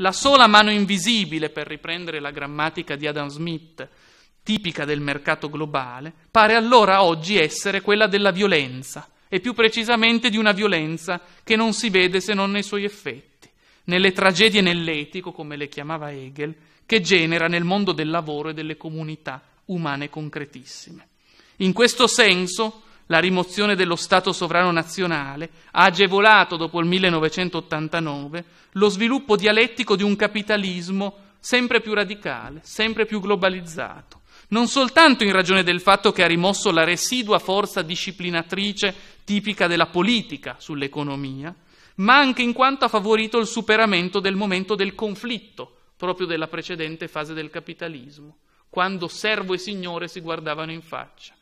la sola mano invisibile, per riprendere la grammatica di Adam Smith, tipica del mercato globale, pare allora oggi essere quella della violenza, e più precisamente di una violenza che non si vede se non nei suoi effetti, nelle tragedie nell'etico, come le chiamava Hegel, che genera nel mondo del lavoro e delle comunità umane concretissime. In questo senso, la rimozione dello Stato sovrano nazionale ha agevolato, dopo il 1989, lo sviluppo dialettico di un capitalismo sempre più radicale, sempre più globalizzato, non soltanto in ragione del fatto che ha rimosso la residua forza disciplinatrice tipica della politica sull'economia, ma anche in quanto ha favorito il superamento del momento del conflitto, proprio della precedente fase del capitalismo, quando servo e signore si guardavano in faccia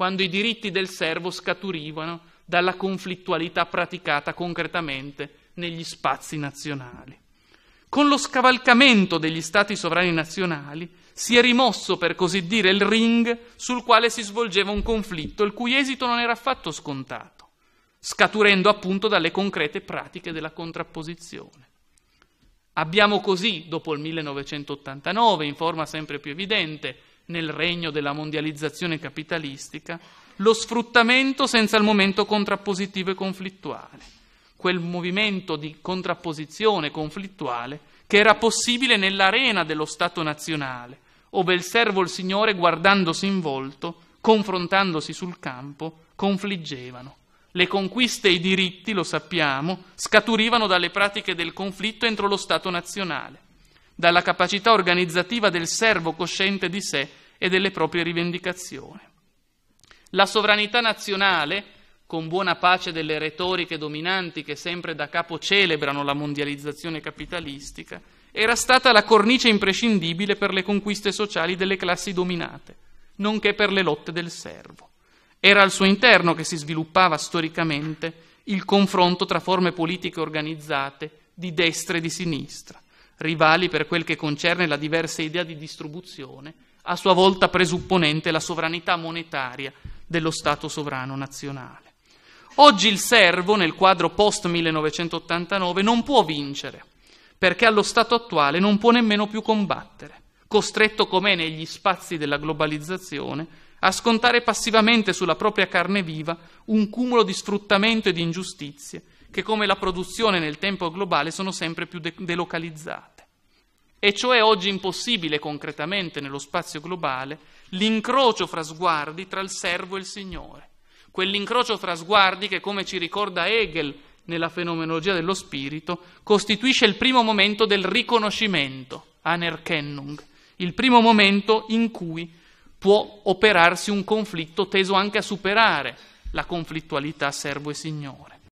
quando i diritti del servo scaturivano dalla conflittualità praticata concretamente negli spazi nazionali. Con lo scavalcamento degli stati sovrani nazionali si è rimosso, per così dire, il ring sul quale si svolgeva un conflitto, il cui esito non era affatto scontato, scaturendo appunto dalle concrete pratiche della contrapposizione. Abbiamo così, dopo il 1989, in forma sempre più evidente, nel regno della mondializzazione capitalistica, lo sfruttamento senza il momento contrappositivo e conflittuale, quel movimento di contrapposizione conflittuale che era possibile nell'arena dello Stato nazionale, ove il servo e il Signore, guardandosi in volto, confrontandosi sul campo, confliggevano. Le conquiste e i diritti, lo sappiamo, scaturivano dalle pratiche del conflitto entro lo Stato nazionale dalla capacità organizzativa del servo cosciente di sé e delle proprie rivendicazioni. La sovranità nazionale, con buona pace delle retoriche dominanti che sempre da capo celebrano la mondializzazione capitalistica, era stata la cornice imprescindibile per le conquiste sociali delle classi dominate, nonché per le lotte del servo. Era al suo interno che si sviluppava storicamente il confronto tra forme politiche organizzate di destra e di sinistra, rivali per quel che concerne la diversa idea di distribuzione, a sua volta presupponente la sovranità monetaria dello Stato sovrano nazionale. Oggi il servo, nel quadro post 1989, non può vincere, perché allo Stato attuale non può nemmeno più combattere, costretto com'è negli spazi della globalizzazione a scontare passivamente sulla propria carne viva un cumulo di sfruttamento e di ingiustizie che come la produzione nel tempo globale sono sempre più de- delocalizzate. E cioè oggi impossibile concretamente nello spazio globale l'incrocio fra sguardi tra il servo e il Signore, quell'incrocio fra sguardi che, come ci ricorda Hegel nella fenomenologia dello spirito, costituisce il primo momento del riconoscimento, anerkennung, il primo momento in cui può operarsi un conflitto teso anche a superare la conflittualità servo e Signore.